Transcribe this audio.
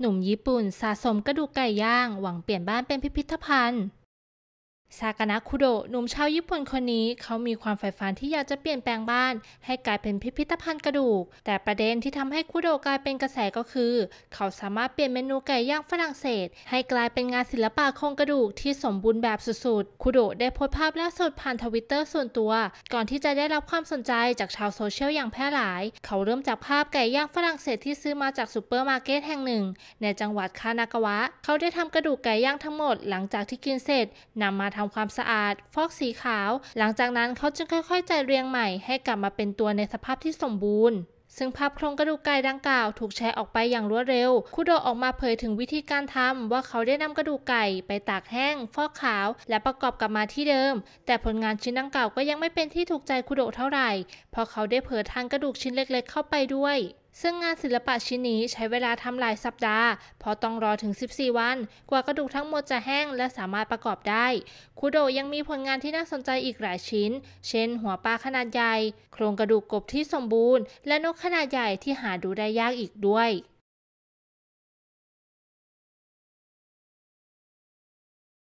หนุ่มญี่ปุ่นสะสมกระดูกไก่ย่าง หวังเปลี่ยนบ้านเป็นพิพิธภัณฑ์ซากานะคุโดหนุ่มชาวญี่ปุ่นคนนี้เขามีความใฝ่ฝันที่อยากจะเปลี่ยนแปลงบ้าน ให้กลายเป็นพิพิธภัณฑ์กระดูก แต่ประเด็นที่ทำให้คุโดกลายเป็นกระแสก็คือ เขาสามารถเปลี่ยนเมนูไก่ย่างฝรั่งเศส ให้กลายเป็นงานศิลปะโครงกระดูกที่สมบูรณ์แบบสุดๆ คุโดได้โพสต์ภาพล่าสุดผ่านทวิตเตอร์ส่วนตัว ก่อนที่จะได้รับความสนใจจากชาวโซเชียลอย่างแพร่หลาย เขาเริ่มจากภาพไก่ย่างฝรั่งเศสที่ซื้อมาจากซูเปอร์มาร์เก็ตแห่งหนึ่งในจังหวัดคานากาวะ เขาได้ทำกระดูกไก่ย่างทั้งหมดหลังจากที่กินเสร็จ นำมาททำความสะอาด ฟอกสีขาว หลังจากนั้นเขาจึงค่อยๆ จัดเรียงใหม่ให้กลับมาเป็นตัวในสภาพที่สมบูรณ์ ซึ่งภาพโครงกระดูกไก่ดังกล่าวถูกแชร์ออกไปอย่างรวดเร็ว คุโดออกมาเผยถึงวิธีการทำ ว่าเขาได้นำกระดูกไก่ไปตากแห้ง ฟอกขาว และประกอบกลับมาที่เดิม แต่ผลงานชิ้นดังกล่าวก็ยังไม่เป็นที่ถูกใจคุโดเท่าไหร่เพราะเขาได้เผยทางกระดูกชิ้นเล็ก ๆ เข้าไปด้วยซึ่งงานศิลปะชิ้นนี้ใช้เวลาทำหลายสัปดาห์ พอต้องรอถึง 14 วัน กว่ากระดูกทั้งหมดจะแห้งและสามารถประกอบได้ คุโดยังมีผลงานที่น่าสนใจอีกหลายชิ้น เช่นหัวปลาขนาดใหญ่ โครงกระดูกกบที่สมบูรณ์และนกขนาดใหญ่ที่หาดูได้ยากอีกด้วย